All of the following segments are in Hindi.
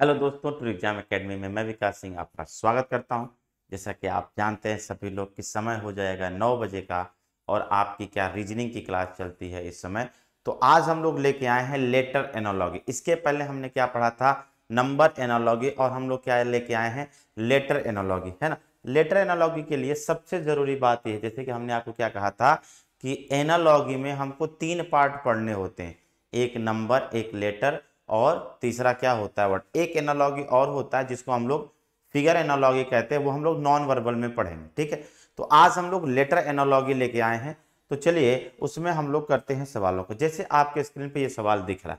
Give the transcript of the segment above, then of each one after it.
हेलो दोस्तों टू एग्जाम एकेडमी में मैं विकास सिंह आपका स्वागत करता हूं जैसा कि आप जानते हैं सभी लोग कि समय हो जाएगा नौ बजे का और आपकी क्या रीजनिंग की क्लास चलती है इस समय तो आज हम लोग लेके आए हैं लेटर एनोलॉगी इसके पहले हमने क्या पढ़ा था नंबर एनोलॉगी और हम लोग क्या लेके आए हैं लेटर एनोलॉगी है ना लेटर एनोलॉगी के लिए सबसे जरूरी बात यह है जैसे कि हमने आपको क्या कहा था कि एनालॉगी में हमको तीन पार्ट पढ़ने होते हैं एक नंबर एक लेटर और तीसरा क्या होता है वर्ड एक एनालॉगी और होता है जिसको हम लोग फिगर एनालॉगी कहते हैं वो हम लोग नॉन वर्बल में पढ़ेंगे ठीक है तो आज हम लोग लेटर एनालॉगी लेके आए हैं तो चलिए उसमें हम लोग करते हैं सवालों को जैसे आपके स्क्रीन पे ये सवाल दिख रहा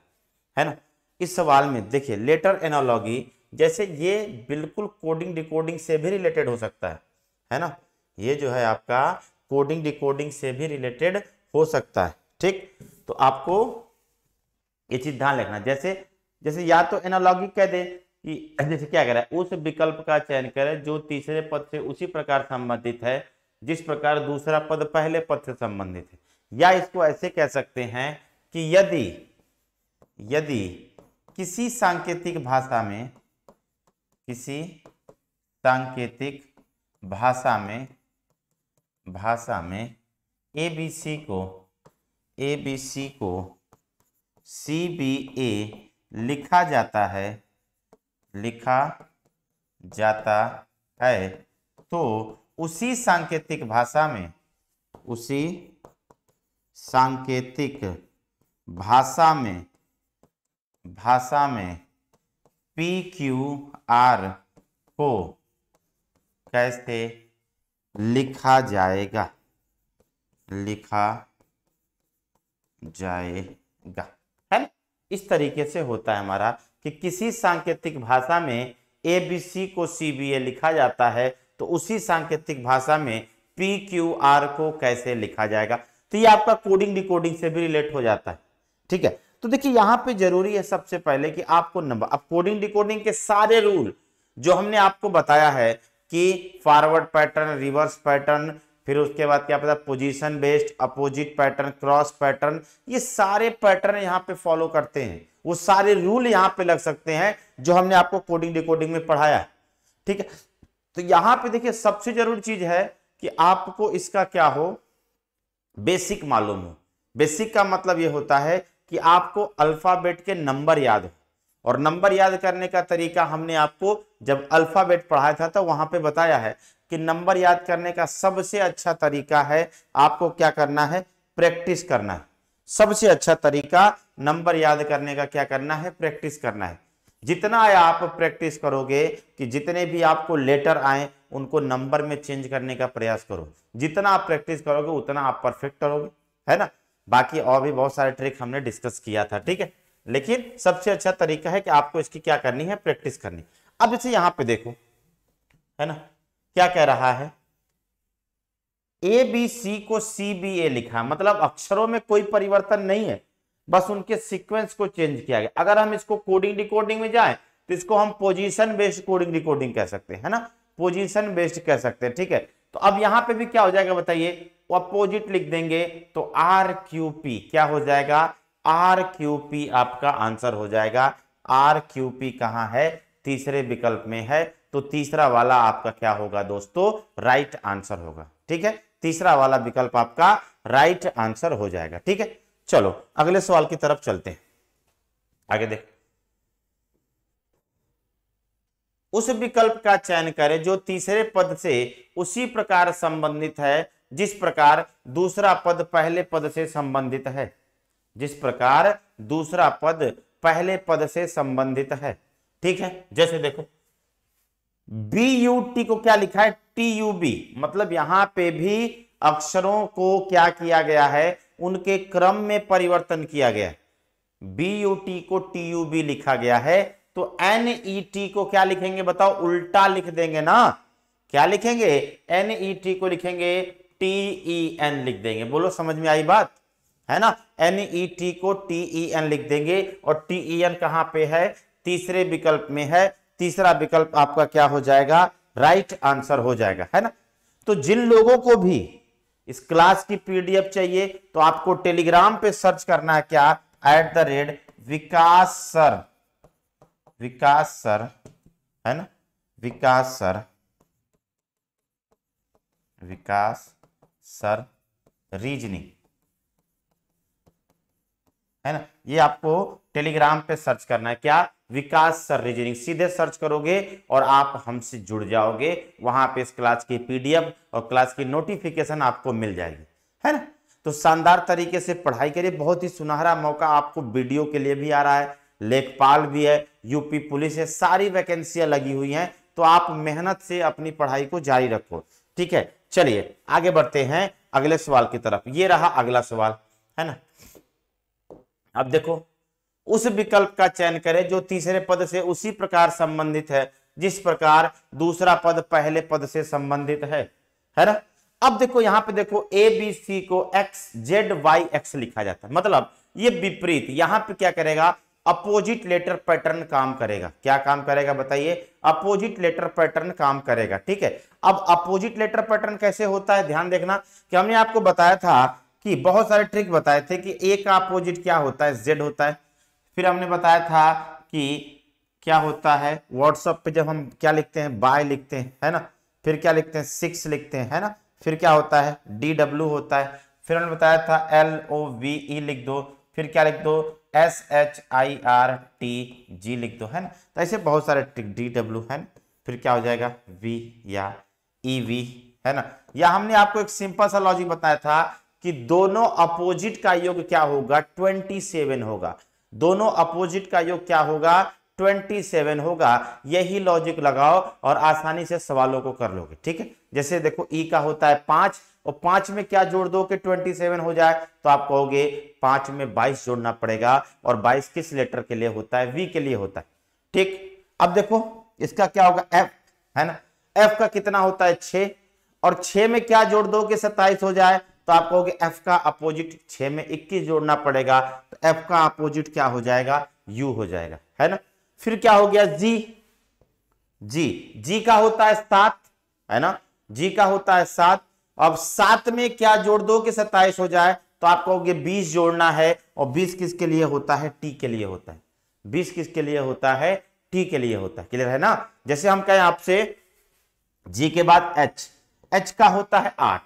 है ना इस सवाल में देखिए लेटर एनालॉगी जैसे ये बिल्कुल कोडिंग डिकोडिंग से भी रिलेटेड हो सकता है है ना ये जो है आपका कोडिंग डिकोडिंग से भी रिलेटेड हो सकता है ठीक तो आपको ये चीज ध्यान रखना जैसे जैसे या तो एनालॉगिक कह दे कि जैसे क्या कह रहा है उस विकल्प का चयन करें जो तीसरे पद से उसी प्रकार संबंधित है जिस प्रकार दूसरा पद पहले पद से संबंधित है या इसको ऐसे कह सकते हैं कि यदि यदि किसी सांकेतिक भाषा में किसी सांकेतिक भाषा में भाषा में एबीसी को एबीसी को सी बी ए लिखा जाता है लिखा जाता है तो उसी सांकेतिक भाषा में उसी सांकेतिक भाषा में भाषा में पी क्यू आर को कैसे लिखा जाएगा लिखा जाएगा इस तरीके से होता है हमारा कि किसी सांकेतिक भाषा में ए बी सी को सी बी ए लिखा जाता है तो उसी सांकेतिक भाषा में पी क्यू आर को कैसे लिखा जाएगा तो ये आपका कोडिंग डिकोडिंग से भी रिलेट हो जाता है ठीक है तो देखिए यहां पे जरूरी है सबसे पहले कि आपको नंबर अब कोडिंग डिकोडिंग के सारे रूल जो हमने आपको बताया है कि फॉरवर्ड पैटर्न रिवर्स पैटर्न फिर उसके बाद क्या पता position based opposite pattern cross pattern ये सारे पैटर्न यहाँ पे फॉलो करते हैं वो सारे रूल यहाँ पे लग सकते हैं जो हमने आपको कोडिंग डिकोडिंग में पढ़ाया है ठीक है तो यहाँ पे देखिए सबसे जरूरी चीज है कि आपको इसका क्या हो बेसिक मालूम हो बेसिक का मतलब ये होता है कि आपको अल्फाबेट के नंबर याद हो और नंबर याद करने का तरीका हमने आपको जब अल्फाबेट पढ़ाया था तो वहां पे बताया है कि नंबर याद करने का सबसे अच्छा तरीका है आपको क्या करना है प्रैक्टिस करना है सबसे अच्छा तरीका नंबर याद करने का क्या करना है प्रैक्टिस करना है जितना आप प्रैक्टिस करोगे कि जितने भी आपको लेटर आए उनको नंबर में चेंज करने का प्रयास करो जितना आप प्रैक्टिस करोगे उतना आप परफेक्ट करोगे है ना बाकी और भी बहुत सारे ट्रिक हमने डिस्कस किया था ठीक है लेकिन सबसे अच्छा तरीका है कि आपको इसकी क्या करनी है प्रैक्टिस करनी अब जैसे यहां पे देखो है ना क्या कह रहा है ए बी सी को सी बी ए लिखा मतलब अक्षरों में कोई परिवर्तन नहीं है बस उनके सीक्वेंस को चेंज किया गया अगर हम इसको कोडिंग रिकॉर्डिंग में जाए तो इसको हम पोजिशन बेस्ड कोडिंग रिकॉर्डिंग कह सकते हैं ना पोजिशन बेस्ड कह सकते हैं ठीक है तो अब यहां पर भी क्या हो जाएगा बताइए अपोजिट लिख देंगे तो आर क्यू पी क्या हो जाएगा आर क्यू पी आपका आंसर हो जाएगा आर क्यू पी कहाँ है तीसरे विकल्प में है तो तीसरा वाला आपका क्या होगा दोस्तों राइट आंसर होगा ठीक है तीसरा वाला विकल्प आपका राइट आंसर हो जाएगा ठीक है चलो अगले सवाल की तरफ चलते हैं आगे देख उस विकल्प का चयन करें जो तीसरे पद से उसी प्रकार संबंधित है जिस प्रकार दूसरा पद पहले पद से संबंधित है जिस प्रकार दूसरा पद पहले पद से संबंधित है ठीक है जैसे देखो बी यू टी को क्या लिखा है टी यू बी मतलब यहां पे भी अक्षरों को क्या किया गया है उनके क्रम में परिवर्तन किया गया बी यू टी को टी यू बी लिखा गया है तो एन ई टी को क्या लिखेंगे बताओ उल्टा लिख देंगे ना क्या लिखेंगे एन ई टी को लिखेंगे टी ई एन लिख देंगे बोलो समझ में आई बात है ना एन ई टी को टी ई एन लिख देंगे और टी ई e एन कहां पे है तीसरे विकल्प में है तीसरा विकल्प आपका क्या हो जाएगा राइट आंसर हो जाएगा है ना तो जिन लोगों को भी इस क्लास की पीडीएफ चाहिए तो आपको टेलीग्राम पे सर्च करना है क्या at the rate Vikas sir Vikas sir है ना Vikas sir Vikas sir reasoning है ना ये आपको टेलीग्राम पे सर्च करना है क्या विकास सर रीजनिंग सीधे सर्च करोगे और आप हमसे जुड़ जाओगे वहां पे इस क्लास की पीडीएफ और क्लास की नोटिफिकेशन आपको मिल जाएगी है ना तो शानदार तरीके से पढ़ाई करिए बहुत ही सुनहरा मौका आपको वीडियो के लिए भी आ रहा है लेखपाल भी है यूपी पुलिस है सारी वैकेंसियां लगी हुई हैं तो आप मेहनत से अपनी पढ़ाई को जारी रखो ठीक है चलिए आगे बढ़ते हैं अगले सवाल की तरफ ये रहा अगला सवाल है ना अब देखो उस विकल्प का चयन करें जो तीसरे पद से उसी प्रकार संबंधित है जिस प्रकार दूसरा पद पहले पद से संबंधित है है ना अब देखो यहां पे देखो ए बी सी को एक्स जेड वाई एक्स लिखा जाता है मतलब ये विपरीत यहां पे क्या करेगा अपोजिट लेटर पैटर्न काम करेगा क्या काम करेगा बताइए अपोजिट लेटर पैटर्न काम करेगा ठीक है अब अपोजिट लेटर पैटर्न कैसे होता है ध्यान देखना कि हमने आपको बताया था कि बहुत सारे ट्रिक बताए थे कि ए का अपोजिट क्या होता है जेड होता है फिर हमने बताया था कि क्या होता है व्हाट्सअप पे जब हम क्या लिखते हैं बाय लिखते हैं है ना फिर क्या लिखते हैं सिक्स लिखते हैं है ना फिर क्या होता है डी डब्ल्यू होता है फिर हमने बताया था एल ओ वी ई लिख दो फिर क्या लिख दो S H I R T G लिख दो है ना तो ऐसे बहुत सारे ट्रिक डी डब्ल्यू है ना फिर क्या हो जाएगा वी या ई e वी है ना या हमने आपको एक सिंपल सा लॉजिक बताया था कि दोनों अपोजिट का योग क्या होगा 27 होगा दोनों अपोजिट का योग क्या होगा 27 होगा यही लॉजिक लगाओ और आसानी से सवालों को कर लोगे ठीक है जैसे देखो ई e का होता है पांच और पांच में क्या जोड़ दो कि 27 हो जाए तो आप कहोगे पांच में 22 जोड़ना पड़ेगा और 22 किस लेटर के लिए होता है वी के लिए होता है ठीक अब देखो इसका क्या होगा एफ है ना एफ का कितना होता है छ और छ में क्या जोड़ दो कि सत्ताईस हो जाए तो आप कहोगे एफ का अपोजिट छे में इक्कीस जोड़ना पड़ेगा तो एफ का अपोजिट क्या हो जाएगा यू हो जाएगा है ना फिर क्या हो गया जी जी जी का होता है सात है ना जी का होता है सात अब सात में क्या जोड़ दो कि सत्ताईस हो जाए तो आप कहोगे बीस जोड़ना है और बीस किसके लिए होता है टी के लिए होता है बीस किसके लिए होता है टी के लिए होता है क्लियर है ना जैसे हम कहें आपसे जी के बाद एच एच का होता है आठ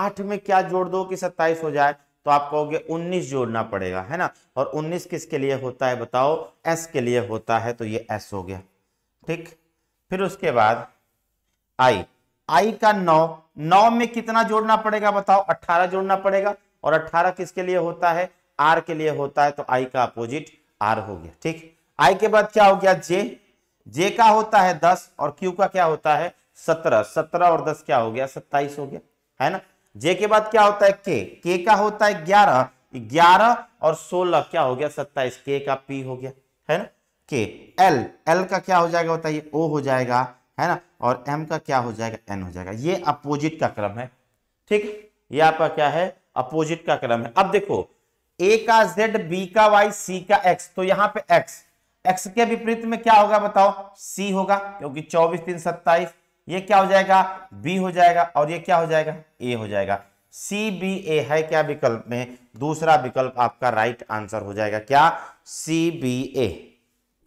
आठ में क्या जोड़ दो कि सत्ताईस हो जाए तो आप कहोगे उन्नीस जोड़ना पड़ेगा है ना और उन्नीस किसके लिए होता है बताओ एस के लिए होता है तो ये एस हो गया ठीक फिर उसके बाद आई आई का नौ नौ में कितना जोड़ना पड़ेगा बताओ अट्ठारह जोड़ना पड़ेगा और अट्ठारह किसके लिए होता है आर के लिए होता है तो आई का अपोजिट आर हो गया ठीक आई के बाद क्या हो गया जे जे का होता है दस और क्यू का क्या होता है सत्रह सत्रह और दस क्या हो गया सत्ताईस हो गया है ना जे के बाद क्या होता है के के का होता है ग्यारह ग्यारह और सोलह क्या हो गया सत्ताईस के का पी हो गया है ना के एल एल का क्या हो जाएगा बताइए ओ हो जाएगा है ना और एम का क्या हो जाएगा एन हो जाएगा ये अपोजिट का क्रम है ठीक ये आपका क्या है अपोजिट का क्रम है अब देखो ए का जेड बी का वाई सी का एक्स तो यहां पे एक्स एक्स के विपरीत में क्या होगा बताओ सी होगा क्योंकि चौबीस तीन सत्ताईस ये क्या हो जाएगा बी हो जाएगा और ये क्या हो जाएगा ए हो जाएगा सी बी ए है क्या विकल्प में दूसरा विकल्प आपका राइट आंसर हो जाएगा क्या सी बी ए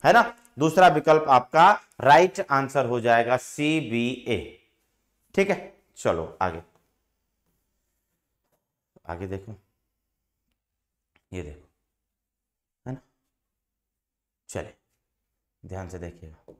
है ना दूसरा विकल्प आपका राइट आंसर हो जाएगा सी बी ए ठीक है चलो आगे आगे देखो ये देखो है ना चले ध्यान से देखिएगा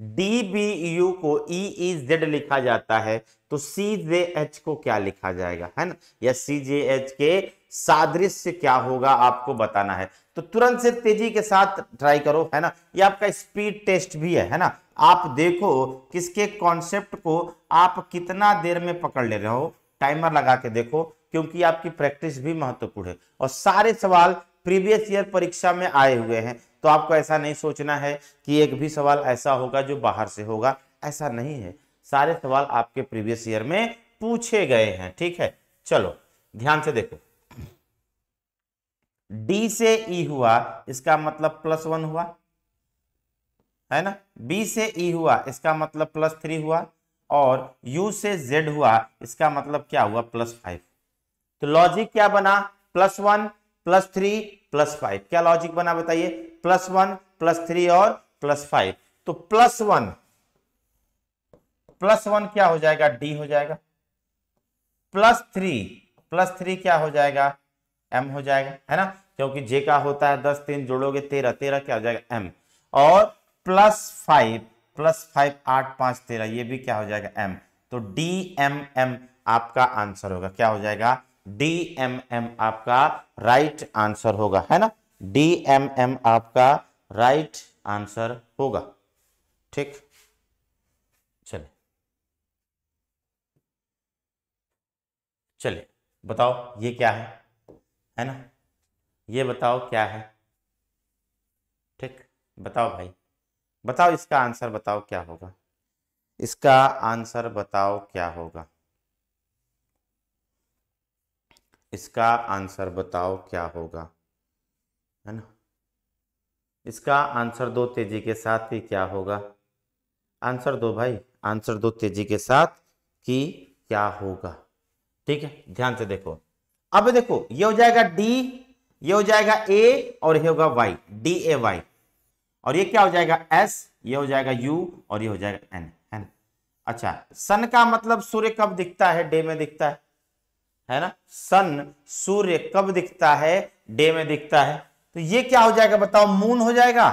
डी बी यू को ई ई जेड लिखा जाता है तो सी जे एच को क्या लिखा जाएगा है ना या सी जे एच के सादृश्य क्या होगा आपको बताना है तो तुरंत से तेजी के साथ ट्राई करो है ना ये आपका स्पीड टेस्ट भी है है ना आप देखो किसके कॉन्सेप्ट को आप कितना देर में पकड़ ले रहे हो टाइमर लगा के देखो क्योंकि आपकी प्रैक्टिस भी महत्वपूर्ण है और सारे सवाल प्रीवियस ईयर परीक्षा में आए हुए हैं तो आपको ऐसा नहीं सोचना है कि एक भी सवाल ऐसा होगा जो बाहर से होगा ऐसा नहीं है सारे सवाल आपके प्रीवियस ईयर में पूछे गए हैं ठीक है चलो ध्यान से देखो डी से ई e हुआ इसका मतलब प्लस वन हुआ है ना बी से ई e हुआ इसका मतलब प्लस थ्री हुआ और यू से जेड हुआ इसका मतलब क्या हुआ प्लस फाइव तो लॉजिक क्या बना plus one plus three plus five क्या लॉजिक बना बताइए प्लस वन प्लस थ्री और प्लस फाइव तो प्लस वन प्लस वन क्या हो जाएगा डी हो जाएगा प्लस थ्री प्लस थ्री क्या हो जाएगा एम हो जाएगा है ना क्योंकि जे का होता है दस तीन जोड़ोगे तेरह तेरह क्या हो जाएगा एम और प्लस फाइव प्लस फाइव आठ पांच तेरह ये भी क्या हो जाएगा एम तो डी एम एम आपका आंसर होगा क्या हो जाएगा डी एम एम आपका राइट आंसर होगा है ना डी एम एम आपका राइट आंसर होगा ठीक चले चले बताओ ये क्या है है ना ये बताओ क्या है ठीक बताओ भाई बताओ इसका आंसर बताओ क्या होगा इसका आंसर बताओ क्या होगा इसका आंसर बताओ क्या होगा है ना इसका आंसर दो तेजी के साथ भी क्या होगा आंसर दो भाई आंसर दो तेजी के साथ कि क्या होगा ठीक है ध्यान से देखो अब देखो ये हो जाएगा डी ये हो जाएगा ए और ये होगा वाई डी ए वाई और ये क्या हो जाएगा एस ये हो जाएगा यू और ये हो जाएगा एन है ना अच्छा सन का मतलब सूर्य कब दिखता है डे में दिखता है है ना सन सूर्य कब दिखता है डे में दिखता है तो ये क्या हो जाएगा बताओ मून हो जाएगा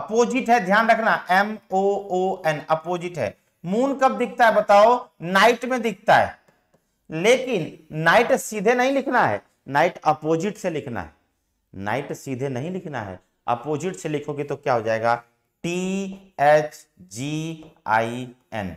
अपोजिट है ध्यान रखना M O O N opposite है मून कब दिखता है बताओ नाइट में दिखता है लेकिन नाइट सीधे नहीं लिखना है नाइट अपोजिट से लिखना है नाइट सीधे नहीं लिखना है अपोजिट से लिखोगे तो क्या हो जाएगा T H G I N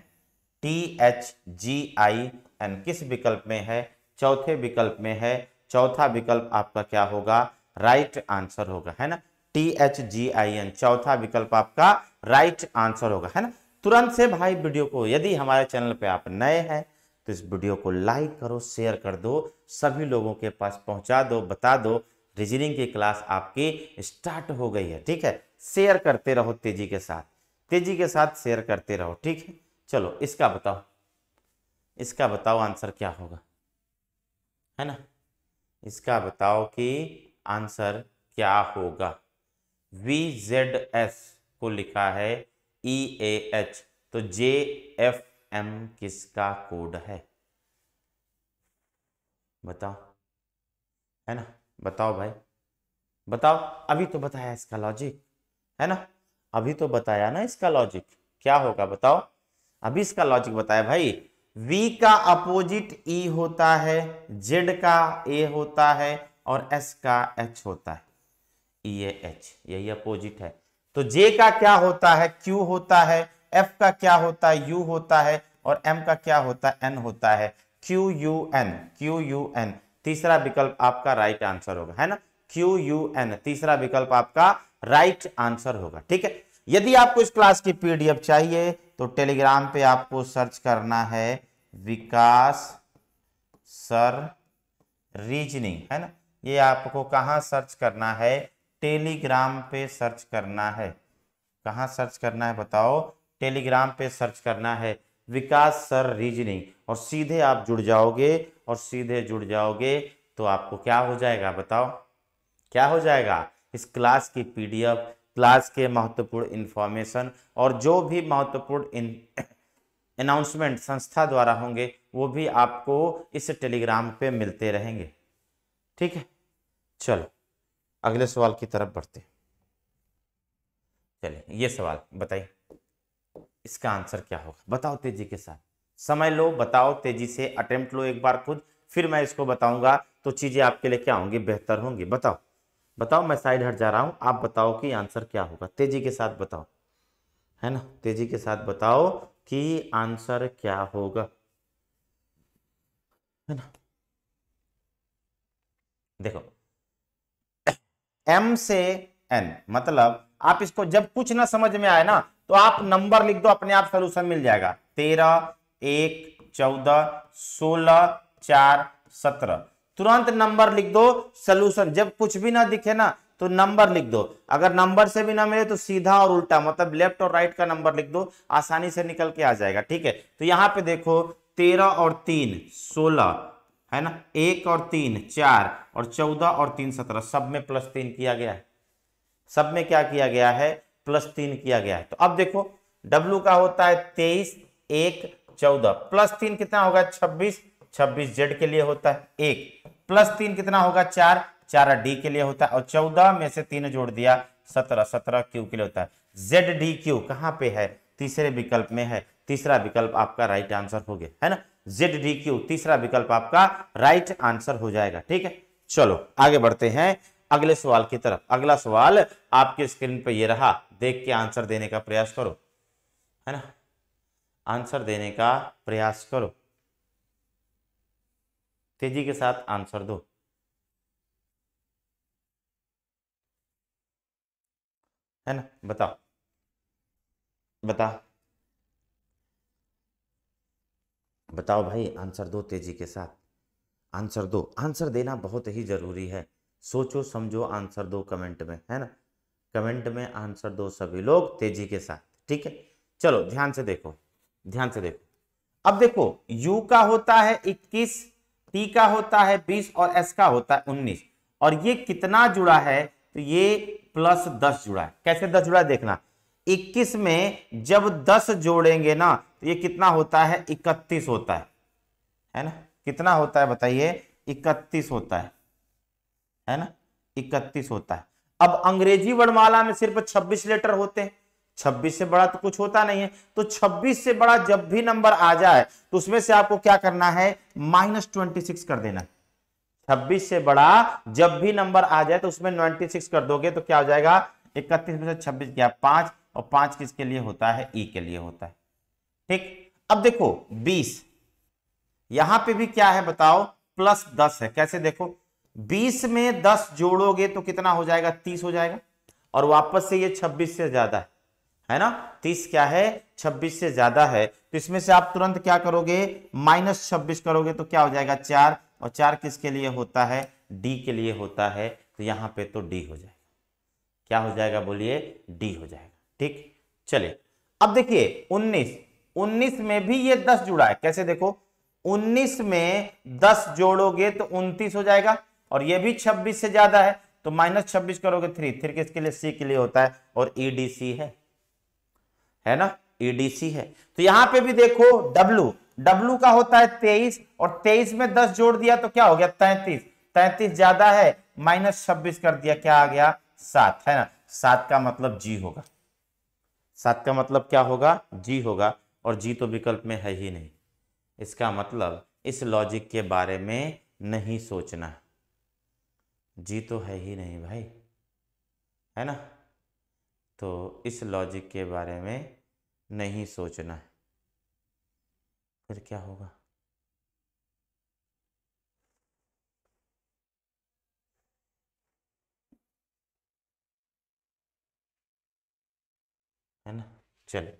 T H G I N किस विकल्प में है चौथे विकल्प में है चौथा विकल्प आपका क्या होगा राइट आंसर होगा है ना T H G I N चौथा विकल्प आपका राइट आंसर होगा है ना तुरंत से भाई वीडियो को यदि हमारे चैनल पे आप नए हैं तो इस वीडियो को लाइक करो शेयर कर दो सभी लोगों के पास पहुंचा दो बता दो रीजनिंग की क्लास आपकी स्टार्ट हो गई है ठीक है शेयर करते रहो तेजी के साथ तेजी के साथ शेयर करते रहो ठीक है चलो इसका बताओ इसका बताओ आंसर क्या होगा है ना इसका बताओ कि आंसर क्या होगा वी जेड एस को लिखा है ई ए एच तो जे एफ एम किसका कोड है बताओ है ना बताओ भाई बताओ अभी तो बताया इसका लॉजिक है ना अभी तो बताया ना इसका लॉजिक क्या होगा बताओ अभी इसका लॉजिक बताया भाई V का अपोजिट E होता है Z का A होता है और S का H होता है ई e H यही अपोजिट है तो J का क्या होता है Q होता है F का क्या होता है U होता है और M का क्या होता है N होता है Q U N Q U N तीसरा विकल्प आपका राइट आंसर होगा है ना Q U N तीसरा विकल्प आपका राइट आंसर होगा ठीक है यदि आपको इस क्लास की पीडीएफ चाहिए तो टेलीग्राम पे आपको सर्च करना है विकास सर रीजनिंग है ना ये आपको कहाँ सर्च करना है टेलीग्राम पे सर्च करना है कहाँ सर्च करना है बताओ टेलीग्राम पे सर्च करना है विकास सर रीजनिंग और सीधे आप जुड़ जाओगे और सीधे जुड़ जाओगे तो आपको क्या हो जाएगा बताओ क्या हो जाएगा इस क्लास की पीडीएफ क्लास के महत्वपूर्ण इन्फॉर्मेशन और जो भी महत्वपूर्ण अनाउंसमेंट संस्था द्वारा होंगे वो भी आपको इस टेलीग्राम पे मिलते रहेंगे ठीक है चलो अगले सवाल की तरफ बढ़ते चलिए ये सवाल बताइए इसका आंसर क्या होगा बताओ तेजी के साथ समय लो बताओ तेजी से अटेम्प्ट लो एक बार खुद फिर मैं इसको बताऊंगा तो चीजें आपके लिए क्या होंगी बेहतर होंगी बताओ बताओ मैं साइड हट जा रहा हूँ आप बताओ कि आंसर क्या होगा तेजी के साथ बताओ है ना तेजी के साथ बताओ कि आंसर क्या होगा है ना देखो एम से एन मतलब आप इसको जब कुछ ना समझ में आए ना तो आप नंबर लिख दो अपने आप सोल्यूशन मिल जाएगा तेरह एक चौदह सोलह चार सत्रह तुरंत नंबर लिख दो सोल्यूशन जब कुछ भी ना दिखे ना तो नंबर लिख दो अगर नंबर से भी ना मिले तो सीधा और उल्टा मतलब लेफ्ट और राइट का नंबर लिख दो आसानी से निकल के आ जाएगा ठीक है तो यहाँ पे देखो तेरह और तीन सोलह है ना एक और तीन चार और चौदह और तीन सत्रह सब में प्लस तीन किया गया है सब में क्या किया गया है प्लस तीन किया गया है तो अब देखो डब्लू का होता है तेईस एक चौदह प्लस तीन कितना होगा छब्बीस छब्बीस जेड के लिए होता है एक प्लस तीन कितना होगा चार चार डी के लिए होता है और चौदह में से तीन जोड़ दिया सत्रह सत्रह क्यू के लिए होता है जेड डी क्यू कहाँ पे है तीसरे विकल्प में है तीसरा विकल्प आपका राइट आंसर हो गया है ना जेड डी क्यू तीसरा विकल्प आपका राइट आंसर हो जाएगा ठीक है चलो आगे बढ़ते हैं अगले सवाल की तरफ अगला सवाल आपके स्क्रीन पर यह रहा देख के आंसर देने का प्रयास करो है ना आंसर देने का प्रयास करो तेजी के साथ आंसर दो है ना बताओ बता बताओ भाई आंसर दो तेजी के साथ आंसर दो आंसर देना बहुत ही जरूरी है सोचो समझो आंसर दो कमेंट में है ना कमेंट में आंसर दो सभी लोग तेजी के साथ ठीक है चलो ध्यान से देखो ध्यान से देखो अब देखो यू का होता है इक्कीस टी का होता है बीस और एस का होता है उन्नीस और ये कितना जुड़ा है तो ये प्लस दस जुड़ा है कैसे दस जुड़ा है? देखना इक्कीस में जब दस जोड़ेंगे ना तो ये कितना होता है इकतीस होता है है ना कितना होता है बताइए इकतीस होता है है ना इकतीस होता है अब अंग्रेजी वर्णमाला में सिर्फ 26 लेटर होते हैं 26 से बड़ा तो कुछ होता नहीं है तो 26 से बड़ा जब भी नंबर आ जाए तो उसमें से आपको क्या करना है माइनस ट्वेंटी कर देना छब्बीस 26 से बड़ा जब भी नंबर आ जाए तो उसमें 96 कर दोगे तो क्या हो जाएगा इकतीस में से छब्बीस गया पांच और पांच किसके लिए होता है ई के लिए होता है ठीक अब देखो 20 यहां पे भी क्या है बताओ प्लस 10 है कैसे देखो 20 में 10 जोड़ोगे तो कितना हो जाएगा 30 हो जाएगा और वापस से ये 26 से ज्यादा है है ना तीस क्या है छब्बीस से ज्यादा है तो इसमें से आप तुरंत क्या करोगे माइनस छब्बीस करोगे तो क्या हो जाएगा चार और चार किसके लिए होता है डी के लिए होता है तो यहां पे तो डी हो जाएगा क्या हो जाएगा बोलिए डी हो जाएगा ठीक चलिए अब देखिए उन्नीस उन्नीस में भी ये दस जुड़ा है कैसे देखो उन्नीस में दस जोड़ोगे तो उन्तीस हो जाएगा और ये भी छब्बीस से ज्यादा है तो माइनस छब्बीस करोगे थ्री थ्री किसके लिए सी के लिए होता है और ई डी सी है है ना ईडीसी e है तो यहां पे भी देखो डब्लू डब्लू का होता है तेईस और तेईस में दस जोड़ दिया तो क्या हो गया तैतीस तैतीस ज्यादा है माइनस छब्बीस कर दिया क्या आ गया सात है ना सात का मतलब जी होगा सात का मतलब क्या होगा जी होगा और जी तो विकल्प में है ही नहीं इसका मतलब इस लॉजिक के बारे में नहीं सोचना जी तो है ही नहीं भाई है ना तो इस लॉजिक के बारे में नहीं सोचना है फिर क्या होगा है ना चले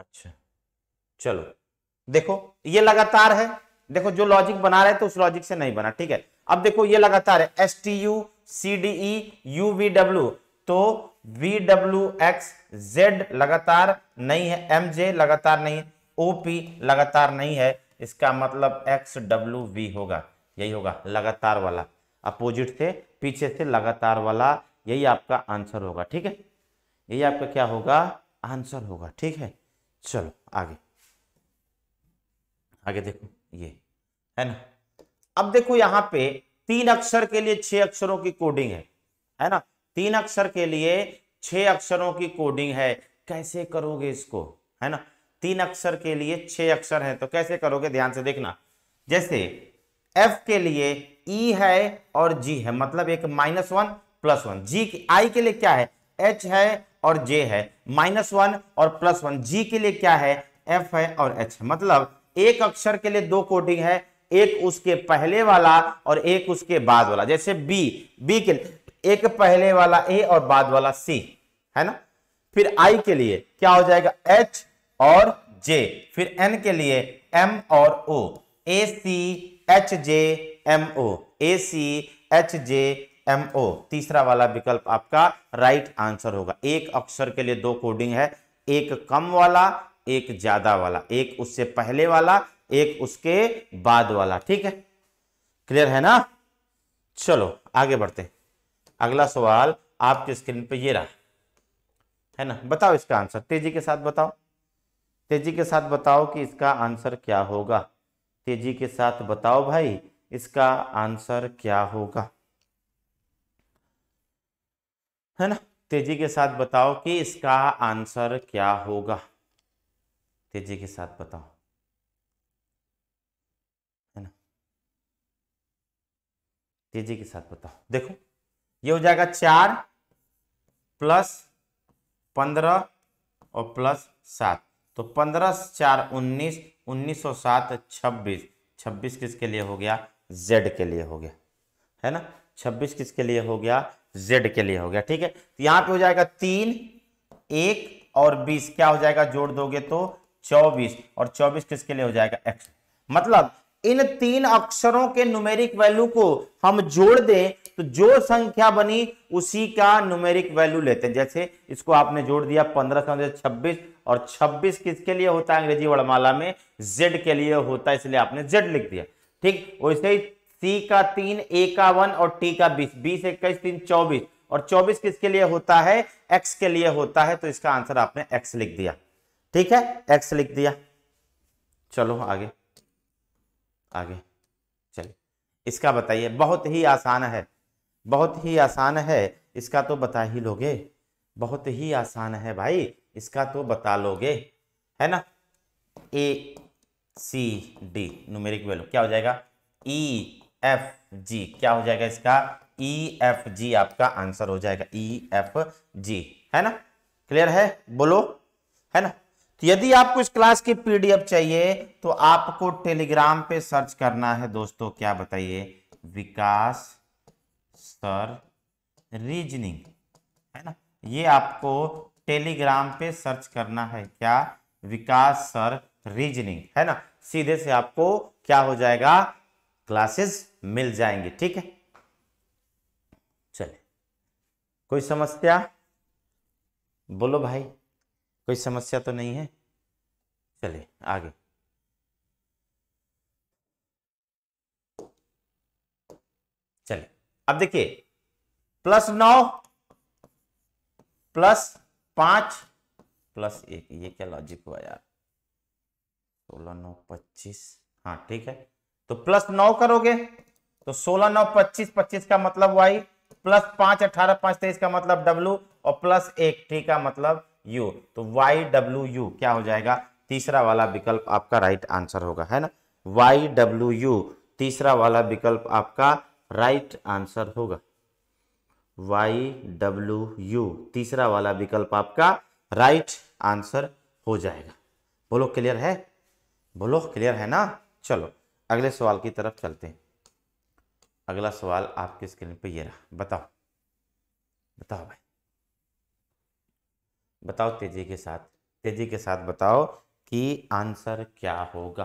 अच्छा चलो देखो ये लगातार है देखो जो लॉजिक बना रहे तो उस लॉजिक से नहीं बना ठीक है अब देखो ये लगातार है S T U C D E U V W तो वी डब्ल्यू एक्स जेड लगातार नहीं है एम जे लगातार नहीं है ओ पी लगातार नहीं है इसका मतलब एक्स डब्ल्यू वी होगा यही होगा लगातार वाला अपोजिट से पीछे से लगातार वाला यही आपका आंसर होगा ठीक है यही आपका क्या होगा आंसर होगा ठीक है चलो आगे आगे देखो ये है ना अब देखो यहां पे तीन अक्षर के लिए छह अक्षरों की कोडिंग है है ना तीन अक्षर के लिए छह अक्षरों की कोडिंग है कैसे करोगे इसको है ना तीन अक्षर के लिए छह अक्षर हैं तो कैसे करोगे ध्यान से देखना जैसे एफ के लिए ई e है और जी है मतलब एक minus one plus one G I के लिए क्या है एच है और जे है माइनस वन और प्लस वन जी के लिए क्या है एफ है और एच है मतलब एक अक्षर के लिए दो कोडिंग है एक उसके पहले वाला और एक उसके बाद वाला जैसे बी बी के लिए एक पहले वाला ए और बाद वाला सी है ना फिर आई के लिए क्या हो जाएगा एच और जे फिर एन के लिए एम और O A C H J M O A C H J M O तीसरा वाला विकल्प आपका राइट आंसर होगा एक अक्षर के लिए दो कोडिंग है एक कम वाला एक ज्यादा वाला एक उससे पहले वाला एक उसके बाद वाला ठीक है क्लियर है ना चलो आगे बढ़ते हैं अगला सवाल आपकी स्क्रीन पे ये रहा है ना बताओ इसका आंसर तेजी के साथ बताओ तेजी के साथ बताओ कि इसका आंसर क्या होगा तेजी के साथ बताओ भाई इसका आंसर क्या होगा है ना तेजी के साथ बताओ कि इसका आंसर क्या होगा तेजी के साथ बताओ है ना तेजी के साथ बताओ देखो ये हो जाएगा चार प्लस पंद्रह और प्लस सात तो पंद्रह चार उन्नीस उन्नीस सौ सात छब्बीस छब्बीस किसके लिए हो गया जेड के लिए हो गया है ना छब्बीस किसके लिए हो गया जेड के लिए हो गया ठीक है तो यहां पे हो जाएगा तीन एक और बीस क्या हो जाएगा जोड़ दोगे तो चौबीस और चौबीस किसके लिए हो जाएगा एक्स मतलब इन तीन अक्षरों के न्यूमेरिक वैल्यू को हम जोड़ दें तो जो संख्या बनी उसी का न्यूमेरिक वैल्यू लेते हैं जैसे इसको आपने जोड़ दिया पंद्रह सौ छब्बीस और छब्बीस किसके लिए होता है अंग्रेजी वर्णमाला में जेड के लिए होता है इसलिए आपने जेड लिख दिया ठीक वैसे ही सी का तीन ए का वन और टी का बीस बीस इक्कीस तीन चौबीस और चौबीस किसके लिए होता है एक्स के लिए होता है तो इसका आंसर आपने एक्स लिख दिया ठीक है एक्स लिख दिया चलो आगे आगे चलिए इसका बताइए बहुत ही आसान है बहुत ही आसान है इसका तो बता ही लोगे बहुत ही आसान है भाई इसका तो बता लोगे है ना A C D numeric value क्या हो जाएगा ई एफ जी क्या हो जाएगा इसका ई एफ जी आपका आंसर हो जाएगा ई एफ जी है ना क्लियर है बोलो है ना तो यदि आपको इस क्लास की पीडीएफ चाहिए तो आपको टेलीग्राम पे सर्च करना है दोस्तों क्या बताइए विकास सर रीजनिंग है ना ये आपको टेलीग्राम पे सर्च करना है क्या विकास सर रीजनिंग है ना सीधे से आपको क्या हो जाएगा क्लासेस मिल जाएंगे ठीक है चले कोई समस्या बोलो भाई कोई समस्या तो नहीं है चले आगे चले अब देखिए प्लस नौ प्लस पांच प्लस एक ये क्या लॉजिक हुआ यार सोलह नौ पच्चीस हाँ ठीक है तो प्लस नौ करोगे तो सोलह नौ पच्चीस पच्चीस का मतलब वाई प्लस पांच अठारह पांच तेईस का मतलब डब्लू और प्लस एक टी का मतलब यू तो वाई डब्ल्यू यू क्या हो जाएगा तीसरा वाला विकल्प आपका राइट आंसर होगा है ना वाई डब्ल्यू यू तीसरा वाला विकल्प आपका राइट आंसर होगा वाई डब्ल्यू यू तीसरा वाला विकल्प आपका राइट आंसर हो जाएगा बोलो क्लियर है बोलो क्लियर है ना चलो अगले सवाल की तरफ चलते हैं अगला सवाल आपके स्क्रीन पे ये रहा बताओ बताओ भाई बताओ तेजी के साथ तेजी के साथ बताओ कि आंसर क्या होगा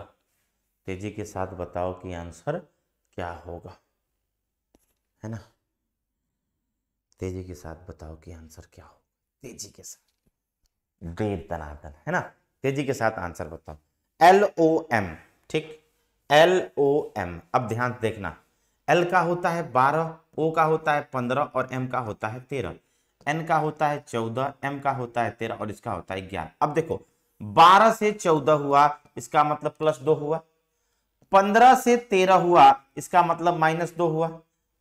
तेजी के साथ बताओ कि आंसर क्या होगा है ना तेजी के साथ बताओ कि आंसर क्या हो तेजी के साथ ग्रेट दनादन है ना तेजी के साथ आंसर बताओ एल ओ एम ठीक एल ओ एम अब ध्यान देखना एल का होता है बारह ओ का होता है पंद्रह और एम का होता है तेरह एन का होता है चौदह एम का होता है तेरह और इसका होता है ग्यारह अब देखो बारह से चौदह हुआ इसका मतलब प्लस दो हुआ पंद्रह से तेरह हुआ इसका मतलब माइनस दो हुआ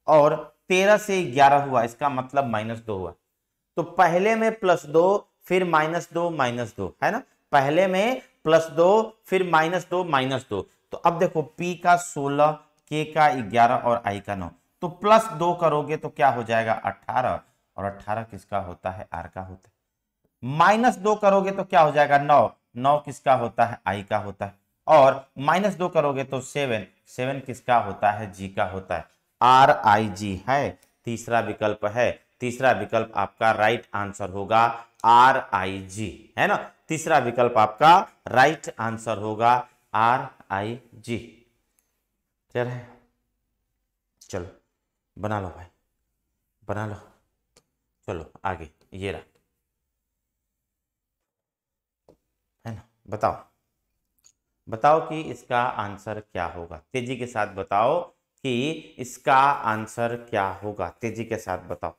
और तेरह से ग्यारह हुआ इसका मतलब माइनस दो हुआ तो पहले में प्लस दो फिर माइनस दो माइनस दो है ना पहले में प्लस दो फिर माइनस दो माइनस दो तो अब देखो पी का सोलह के का ग्यारह और आई का नौ तो प्लस दो करोगे तो क्या हो जाएगा अठारह और अठारह किसका होता है आर का होता है माइनस दो करोगे तो क्या हो जाएगा नौ नौ किसका होता है आई का होता है और माइनस दो करोगे तो सेवन सेवन किसका होता है जी का होता है आर आई जी है तीसरा विकल्प है तीसरा विकल्प आपका राइट आंसर होगा आर आई जी है ना तीसरा विकल्प आपका राइट आंसर होगा आर आई जी क्लियर है चलो बना लो भाई बना लो चलो आगे ये रहा है ना बताओ बताओ कि इसका आंसर क्या होगा तेजी के साथ बताओ कि इसका आंसर क्या होगा तेजी के साथ बताओ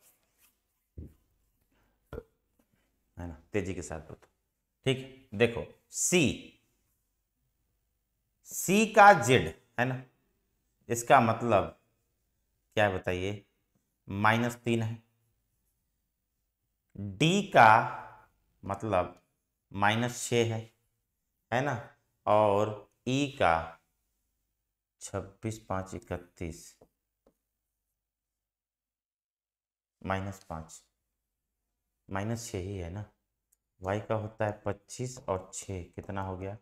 है ना तेजी के साथ बताओ ठीक देखो सी सी का जेड है ना इसका मतलब क्या बताइए माइनस तीन है डी का मतलब माइनस छ है है ना और ई e का छब्बीस पाँच इकतीस माइनस पाँच माइनस छः ही है ना वाई का होता है पच्चीस और छः कितना हो गया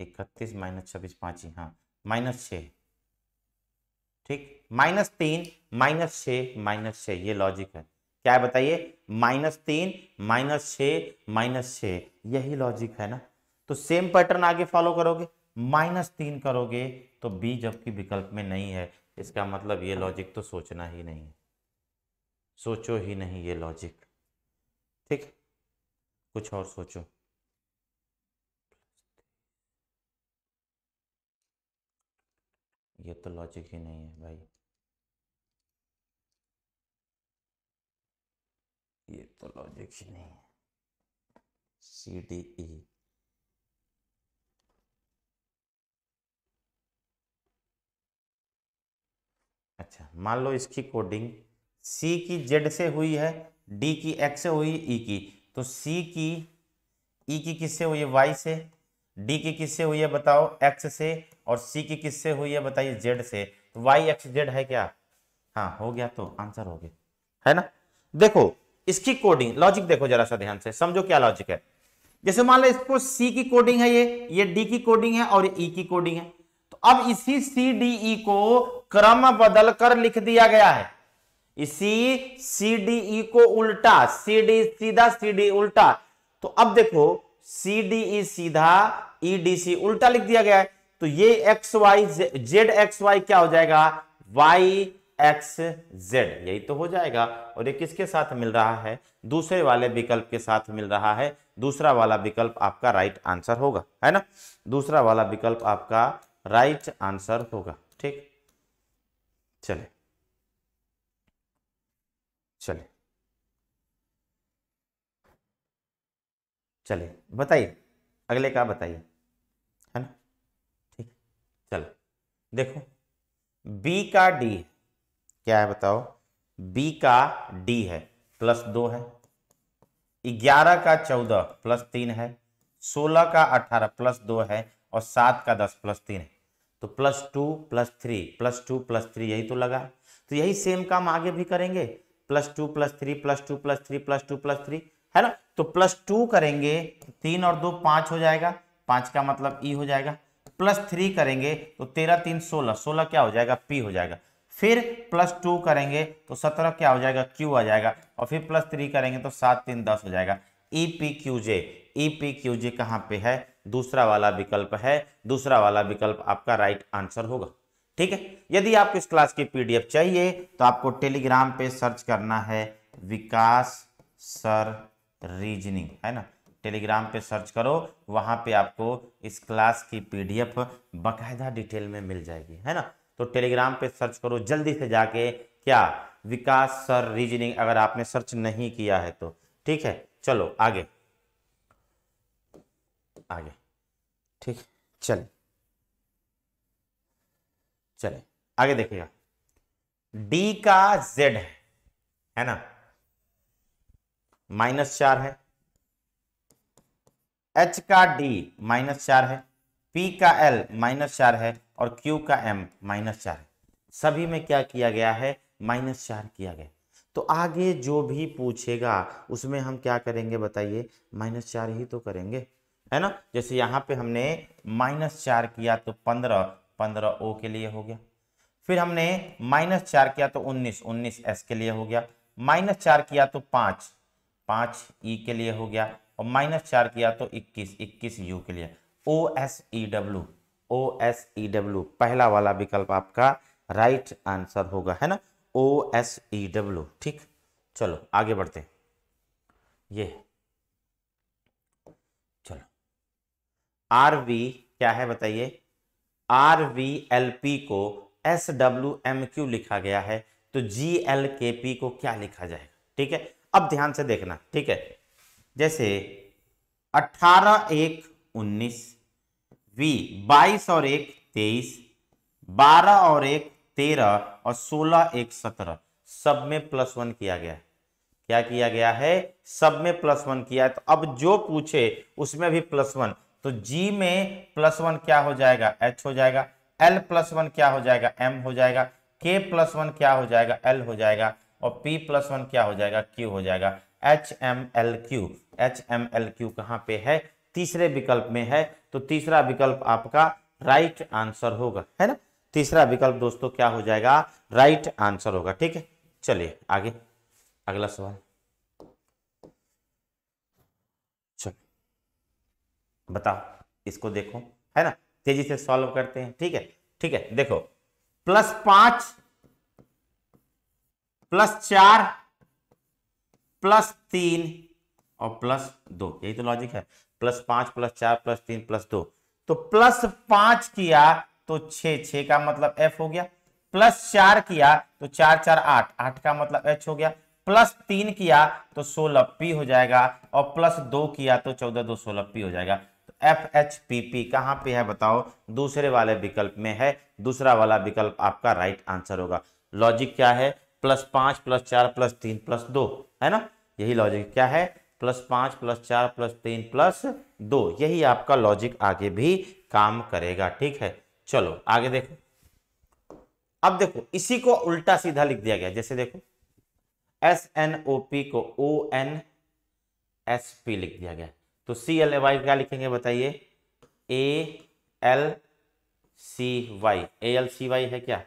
इकतीस माइनस छब्बीस पाँच ही हाँ माइनस छः ठीक माइनस तीन माइनस छः माइनस छः ये लॉजिक है क्या है बताइए माइनस तीन माइनस छः माइनस छः यही लॉजिक है ना तो सेम पैटर्न आगे फॉलो करोगे माइनस तीन करोगे तो बी जबकि विकल्प में नहीं है इसका मतलब ये लॉजिक तो सोचना ही नहीं सोचो ही नहीं ये लॉजिक ठीक कुछ और सोचो ये तो लॉजिक ही नहीं है भाई ये तो लॉजिक ही नहीं है सी डी ई अच्छा मान लो इसकी कोडिंग C की Z से हुई है D की X से हुई e की तो C की e की किससे हुई है Y से D की किससे हुई है बताओ X से और C की किससे हुई है बताइए Z से तो Y X Z है क्या हाँ हो गया तो आंसर हो गया है ना देखो इसकी कोडिंग लॉजिक देखो जरा सा ध्यान से समझो क्या लॉजिक है जैसे मान लो इसको सी की कोडिंग है ये ये डी की कोडिंग है और ई e की कोडिंग है तो अब इसी सी डी ई को क्रम बदलकर लिख दिया गया है इसी सी डी ई को उल्टा सी डी e सीधा सी डी e उल्टा तो अब देखो सी डी ई सीधा ई डी सी उल्टा लिख दिया गया है तो ये X Y Z X Y क्या हो जाएगा वाई एक्स जेड यही तो हो जाएगा और ये किसके साथ मिल रहा है दूसरे वाले विकल्प के साथ मिल रहा है दूसरा वाला विकल्प आपका राइट आंसर होगा है ना दूसरा वाला विकल्प आपका राइट आंसर होगा ठीक चले चले चले बताइए अगले का बताइए है ना ठीक चलो देखो बी का डी क्या है बताओ बी का डी है प्लस दो है ग्यारह का चौदह प्लस तीन है सोलह का अठारह प्लस दो है और सात का दस प्लस तीन है तो plus two plus three plus two plus three यही तो लगा तो यही सेम काम आगे भी करेंगे plus two plus three plus two plus three plus two plus three है ना तो प्लस टू करेंगे तीन और दो पांच हो जाएगा पांच का मतलब ई e हो जाएगा प्लस थ्री करेंगे तो तेरह तीन सोलह सोलह क्या हो जाएगा पी हो जाएगा फिर प्लस टू करेंगे तो सत्रह क्या हो जाएगा क्यू आ जाएगा और फिर प्लस थ्री करेंगे तो सात तीन दस हो जाएगा E P Q J E P Q J कहाँ पे है दूसरा वाला विकल्प है दूसरा वाला विकल्प आपका राइट आंसर होगा ठीक है यदि आपको इस क्लास की पीडीएफ चाहिए तो आपको टेलीग्राम पे सर्च करना है विकास सर रीजनिंग है ना टेलीग्राम पे सर्च करो वहां पे आपको इस क्लास की पीडीएफ बाकायदा डिटेल में मिल जाएगी है ना तो टेलीग्राम पे सर्च करो जल्दी से जाके क्या विकास सर रीजनिंग अगर आपने सर्च नहीं किया है तो ठीक है चलो आगे आगे ठीक चले चले आगे देखिएगा डी का जेड है है ना माइनस चार है एच का डी माइनस चार है पी का एल माइनस चार है और क्यू का एम माइनस चार है सभी में क्या किया गया है माइनस चार किया गया तो आगे जो भी पूछेगा उसमें हम क्या करेंगे बताइए माइनस चार ही तो करेंगे है ना जैसे यहाँ पे हमने माइनस चार किया तो पंद्रह पंद्रह ओ के लिए हो गया फिर हमने माइनस चार किया तो उन्नीस उन्नीस एस के लिए हो गया माइनस चार किया तो पाँच पाँच ई e के लिए हो गया और माइनस चार किया तो इक्कीस इक्कीस यू के लिए O S E W O S E W पहला वाला विकल्प आपका राइट आंसर होगा है ना ओ एस ई डब्ल्यू ठीक चलो आगे बढ़ते ये आर वी क्या है बताइए आर वी एल पी को एस डब्ल्यू एम क्यू लिखा गया है तो जी एल के पी को क्या लिखा जाएगा ठीक है अब ध्यान से देखना ठीक है जैसे अठारह एक उन्नीस वी बाईस और एक तेईस बारह और एक तेरह और सोलह एक सत्रह सब में प्लस वन किया गया है क्या किया गया है सब में प्लस वन किया है तो अब जो पूछे उसमें भी प्लस वन तो जी में प्लस वन क्या हो जाएगा एच हो जाएगा एल प्लस वन क्या हो जाएगा एम हो जाएगा के प्लस वन क्या हो जाएगा एल हो जाएगा और पी प्लस वन क्या हो जाएगा क्यू हो जाएगा H M L Q H M L Q कहाँ पे है तीसरे विकल्प में है तो तीसरा विकल्प आपका राइट आंसर होगा है ना तीसरा विकल्प दोस्तों क्या हो जाएगा राइट आंसर होगा ठीक है चलिए आगे अगला सवाल बताओ इसको देखो है ना तेजी से सॉल्व करते हैं ठीक है ठीक है देखो प्लस पांच प्लस चार प्लस तीन और प्लस दो यही तो लॉजिक है प्लस पांच प्लस चार प्लस तीन प्लस दो तो प्लस पांच किया तो छ छ का मतलब एफ हो गया प्लस चार किया तो चार चार आठ आठ का मतलब एच हो गया प्लस तीन किया तो सोलह पी हो जाएगा और प्लस दो किया तो चौदह दो सोलह पी हो जाएगा एफ एच पी पी कहाँ पे है बताओ दूसरे वाले विकल्प में है दूसरा वाला विकल्प आपका राइट आंसर होगा लॉजिक क्या है प्लस पाँच प्लस चार प्लस तीन प्लस दो है ना यही लॉजिक क्या है प्लस पाँच प्लस चार प्लस तीन प्लस दो यही आपका लॉजिक आगे भी काम करेगा ठीक है चलो आगे देखो अब देखो इसी को उल्टा सीधा लिख दिया गया जैसे देखो एस एन ओ पी को ओ एन एस पी लिख दिया गया तो सी एल वाई क्या लिखेंगे बताइए A L C Y A L C Y है क्या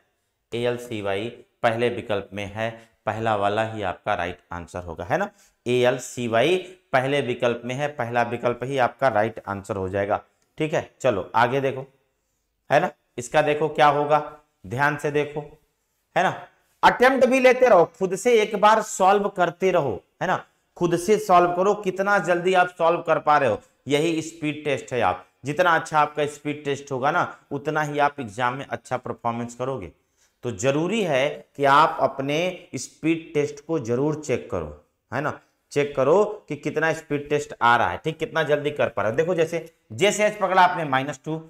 ए एल सी वाई पहले विकल्प में है पहला वाला ही आपका राइट आंसर होगा है ना ए एल सी वाई पहले विकल्प में है पहला विकल्प ही आपका राइट आंसर हो जाएगा ठीक है चलो आगे देखो है ना इसका देखो क्या होगा ध्यान से देखो है ना अटेम्प्ट भी लेते रहो खुद से एक बार सॉल्व करते रहो है ना खुद से सॉल्व करो कितना जल्दी आप सॉल्व कर पा रहे हो यही स्पीड टेस्ट है आप जितना अच्छा आपका स्पीड टेस्ट होगा ना उतना ही आप एग्जाम में अच्छा परफॉर्मेंस करोगे तो जरूरी है कि आप अपने स्पीड टेस्ट को जरूर चेक करो है ना चेक करो कि कितना स्पीड टेस्ट आ रहा है ठीक कितना जल्दी कर पा रहे हो देखो जैसे जे से एच पकड़ा आपने माइनस टू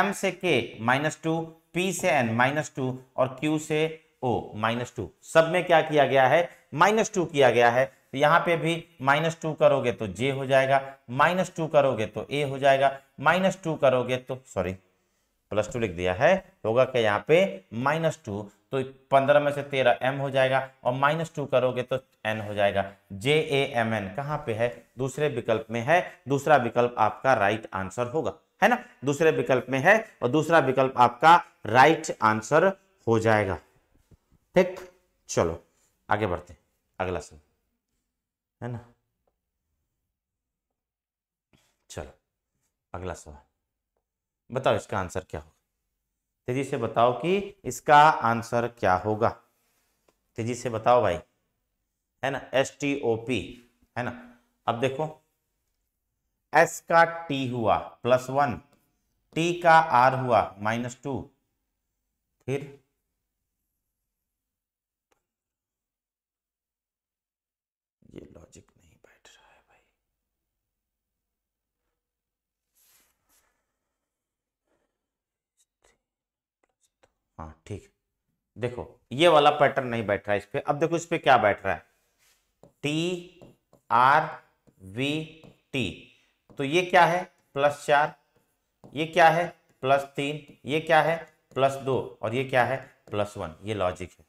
एम से के माइनस टू पी से एन माइनस टू और क्यू से ओ माइनस टू सब में क्या किया गया है माइनस टू किया गया है तो यहाँ पे भी माइनस टू करोगे तो जे हो जाएगा माइनस टू करोगे तो ए हो जाएगा माइनस टू करोगे तो सॉरी प्लस टू लिख दिया है होगा क्या यहाँ पे माइनस टू तो पंद्रह में से तेरह एम हो जाएगा और माइनस टू करोगे तो एन हो जाएगा जे ए एम एन कहाँ पे है दूसरे विकल्प में है दूसरा विकल्प आपका राइट आंसर होगा है ना दूसरे विकल्प में है और दूसरा विकल्प आपका राइट आंसर हो जाएगा ठीक चलो आगे बढ़ते अगला सवाल है ना चलो अगला सवाल बताओ इसका आंसर क्या होगा तेजी से बताओ कि इसका आंसर क्या होगा तेजी से बताओ भाई है ना एस टी ओ पी है ना अब देखो एस का टी हुआ प्लस वन टी का आर हुआ माइनस टू फिर हाँ ठीक देखो ये वाला पैटर्न नहीं बैठ रहा है इस पर अब देखो इस पर क्या बैठ रहा है टी आर वी टी तो ये क्या है प्लस चार ये क्या है प्लस तीन ये क्या है प्लस दो और ये क्या है प्लस वन ये लॉजिक है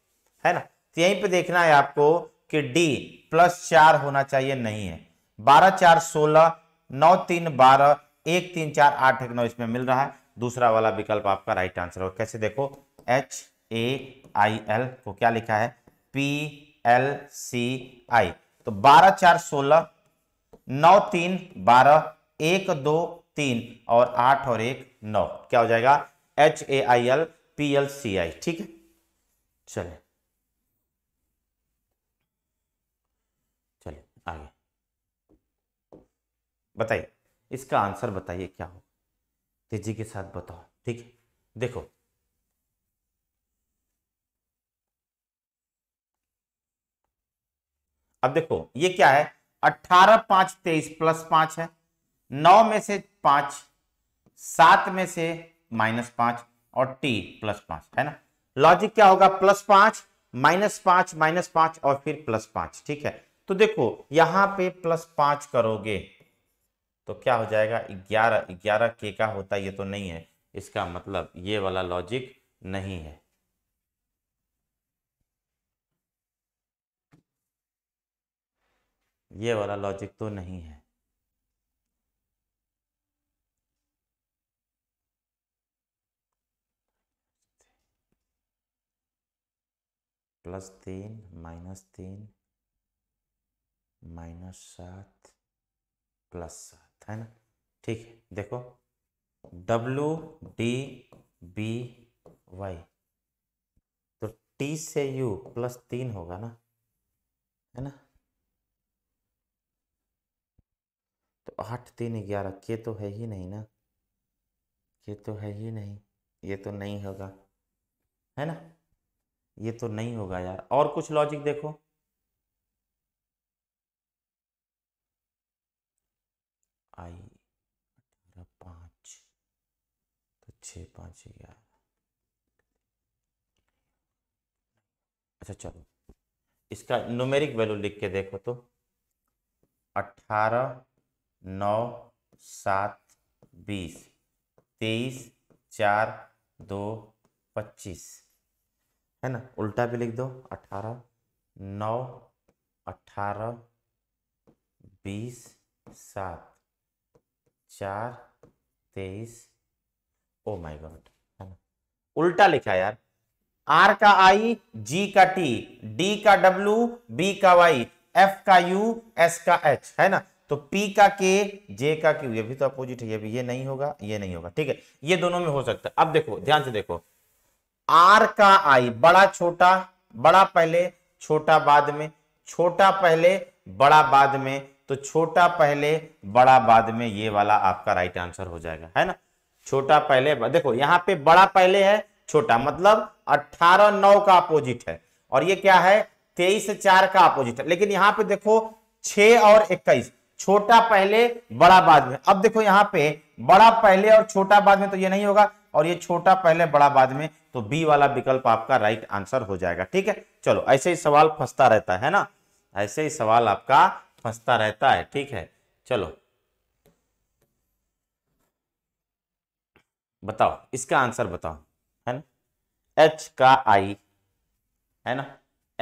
है ना तो यहीं पे देखना है आपको कि डी प्लस चार होना चाहिए नहीं है बारह चार सोलह नौ तीन बारह एक तीन चार आठ एक नौ इसमें मिल रहा है दूसरा वाला विकल्प आपका राइट आंसर होगा कैसे देखो एच ए आई एल को क्या लिखा है पी एल सी आई तो बारह चार सोलह नौ तीन बारह एक दो तीन और आठ और एक नौ क्या हो जाएगा H A I L P L C I ठीक है चले चले आगे बताइए इसका आंसर बताइए क्या हो तेजी के साथ बताओ ठीक है देखो अब देखो ये क्या है अट्ठारह पांच तेईस प्लस पांच है नौ में से पांच सात में से माइनस पांच और टी प्लस पांच है ना लॉजिक क्या होगा प्लस पांच माइनस पांच माइनस पांच और फिर प्लस पांच ठीक है तो देखो यहां पे प्लस पांच करोगे तो क्या हो जाएगा ग्यारह ग्यारह के का होता ये तो नहीं है इसका मतलब ये वाला लॉजिक नहीं है ये वाला लॉजिक तो नहीं है प्लस तीन माइनस तीन माइनस सात प्लस सात है ना ठीक है देखो डब्लू डी बी वाई तो टी से यू प्लस तीन होगा ना है ना तो आठ तीन ग्यारह के तो है ही नहीं ना ये तो है ही नहीं ये तो नहीं होगा है ना ये तो नहीं होगा यार और कुछ लॉजिक देखो आई अठारह पाँच तो छः पाँच ग्यारह अच्छा चलो इसका न्यूमेरिक वैल्यू लिख के देखो तो अट्ठारह नौ सात बीस तेईस चार दो पच्चीस है ना उल्टा भी लिख दो अठारह नौ अठारह बीस सात चार तेईस ओ माय गॉड है ना उल्टा लिखा यार आर का आई जी का टी डी का डब्ल्यू बी का वाई एफ का यू एस का एच है ना तो P का K J का Q ये भी तो अपोजिट है ये भी ये नहीं होगा ये नहीं होगा ठीक है ये दोनों में हो सकता है अब देखो ध्यान से देखो R का I बड़ा छोटा बड़ा पहले छोटा बाद में छोटा पहले बड़ा बाद में तो छोटा पहले बड़ा बाद में ये वाला आपका राइट आंसर हो जाएगा है ना छोटा पहले देखो यहां पे बड़ा पहले है छोटा मतलब अट्ठारह नौ का अपोजिट है और ये क्या है तेईस चार का अपोजिट है लेकिन यहां पे देखो छ और इक्कीस छोटा पहले बड़ा बाद में अब देखो यहां पे बड़ा पहले और छोटा बाद में तो ये नहीं होगा और ये छोटा पहले बड़ा बाद में तो बी वाला विकल्प आपका राइट आंसर हो जाएगा ठीक है चलो ऐसे ही सवाल फंसता रहता है ना ऐसे ही सवाल आपका फंसता रहता है ठीक है चलो बताओ इसका आंसर बताओ है ना एच का आई है ना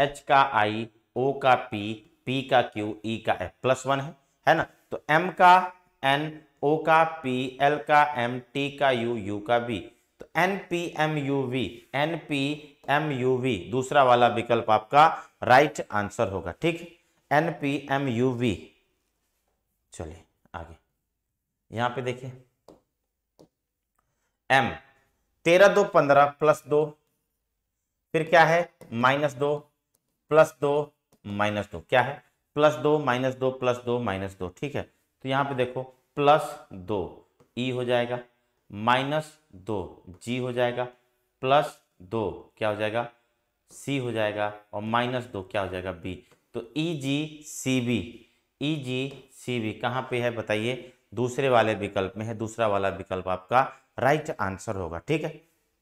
एच का आई ओ का पी पी का क्यू ई e का एफ प्लस वन है है ना तो एम का एन ओ का पी एल का एम टी का यू यू का बी तो N P M U V N P M U V दूसरा वाला विकल्प आपका राइट आंसर होगा ठीक N P M U V चलिए आगे यहां पे देखिए एम तेरह दो पंद्रह प्लस दो फिर क्या है माइनस दो प्लस दो माइनस दो क्या है प्लस दो माइनस दो प्लस दो माइनस दो ठीक है तो यहाँ पे देखो प्लस दो ई हो जाएगा माइनस दो जी हो जाएगा प्लस दो क्या हो जाएगा सी हो जाएगा और माइनस दो क्या हो जाएगा बी तो ई जी सी बी ई जी सी बी कहाँ पे है बताइए दूसरे वाले विकल्प में है दूसरा वाला विकल्प आपका राइट आंसर होगा ठीक है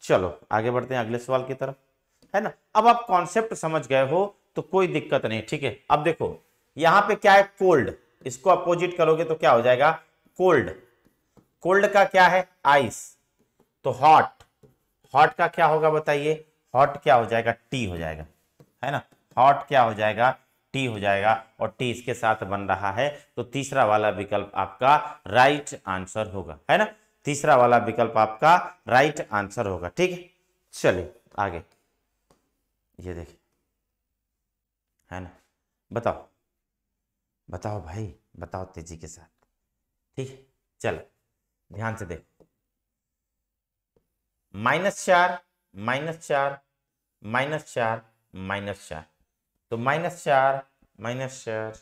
चलो आगे बढ़ते हैं अगले सवाल की तरफ है ना अब आप कॉन्सेप्ट समझ गए हो तो कोई दिक्कत नहीं ठीक है अब देखो यहां पे क्या है कोल्ड इसको अपोजिट करोगे तो क्या हो जाएगा कोल्ड कोल्ड का क्या है आइस तो हॉट हॉट का क्या होगा बताइए हॉट क्या हो जाएगा टी हो जाएगा है ना हॉट क्या हो जाएगा टी हो जाएगा और टी इसके साथ बन रहा है तो तीसरा वाला विकल्प आपका राइट आंसर होगा है ना तीसरा वाला विकल्प आपका राइट आंसर होगा ठीक है चलिए आगे ये देखिए है ना बताओ बताओ भाई बताओ तेजी के साथ ठीक है चलो ध्यान से देखो माइनस चार माइनस चार माइनस चार माइनस चार तो माइनस चार माइनस चार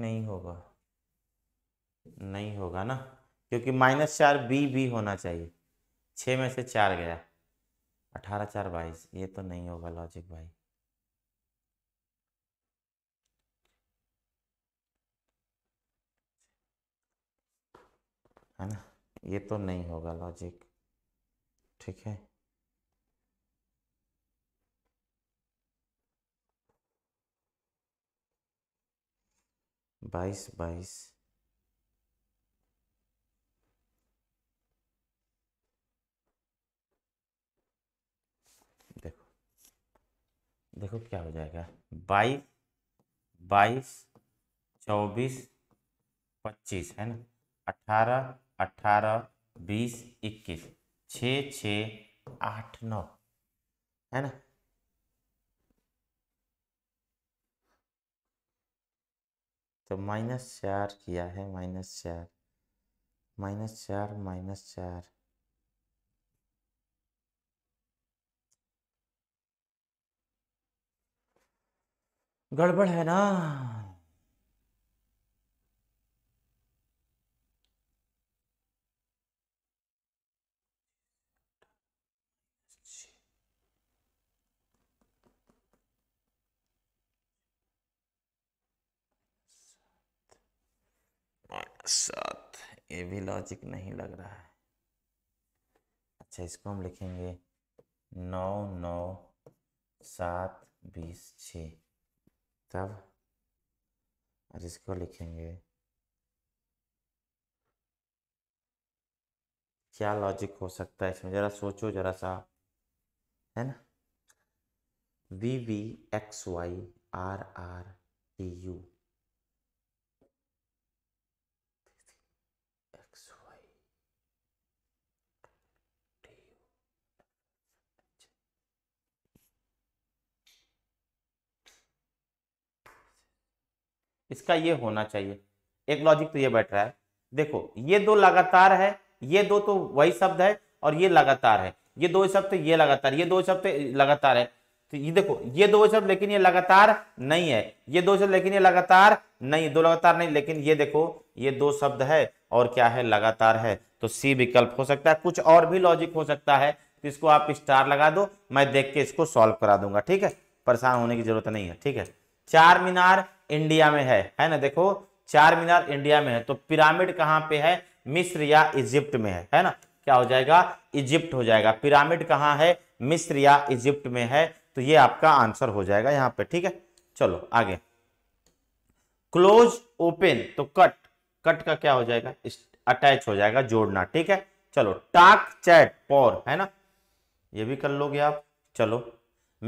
नहीं होगा नहीं होगा ना क्योंकि माइनस चार बी भी होना चाहिए छ में से चार गया अठारह चार बाईस ये तो नहीं होगा लॉजिक भाई है ना ये तो नहीं होगा लॉजिक ठीक है बाईस बाईस देखो देखो क्या हो जाएगा बाईस बाईस चौबीस पच्चीस है ना अठारह अठारह बीस इक्कीस छ छ आठ नौ है ना तो माइनस चार किया है माइनस चार माइनस चार माइनस चार गड़बड़ है ना सात ये भी लॉजिक नहीं लग रहा है अच्छा इसको हम लिखेंगे नौ नौ सात बीस छ तब और इसको लिखेंगे क्या लॉजिक हो सकता है इसमें ज़रा सोचो ज़रा सा है ना V V X Y R R T U इसका ये होना चाहिए एक लॉजिक तो ये बैठ रहा है देखो ये दो लगातार है ये दो तो वही शब्द है और ये लगातार है ये दो शब्द तो ये लगातार ये दो शब्द तो लगातार है तो ये देखो ये दो शब्द लेकिन ये लगातार नहीं है ये दो शब्द लेकिन ये लगातार नहीं दो लगातार नहीं लेकिन ये देखो ये दो शब्द है और क्या है लगातार है तो सी विकल्प हो सकता है कुछ और भी लॉजिक हो सकता है तो इसको आप स्टार लगा दो मैं देख के इसको सॉल्व करा दूंगा ठीक है परेशान होने की जरूरत नहीं है ठीक है चार मीनार इंडिया में है है ना देखो चार मीनार इंडिया में है तो पिरामिड कहां पे है मिस्र या इजिप्ट में है है ना क्या हो जाएगा इजिप्ट हो जाएगा पिरामिड कहां है मिस्र या इजिप्ट में है तो ये आपका आंसर हो जाएगा यहाँ पे ठीक है चलो आगे क्लोज ओपन तो कट कट का क्या हो जाएगा अटैच हो जाएगा जोड़ना ठीक है चलो टाक चैट पौर है ना ये भी कर लोगे आप चलो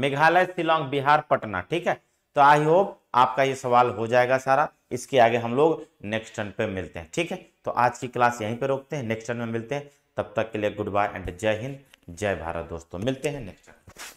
मेघालय शिलोंग बिहार पटना ठीक है तो आई होप आपका ये सवाल हो जाएगा सारा इसके आगे हम लोग नेक्स्ट टर्न पे मिलते हैं ठीक है तो आज की क्लास यहीं पे रोकते हैं नेक्स्ट टर्न में मिलते हैं तब तक के लिए गुड बाय एंड जय हिंद जय भारत दोस्तों मिलते हैं नेक्स्ट टर्न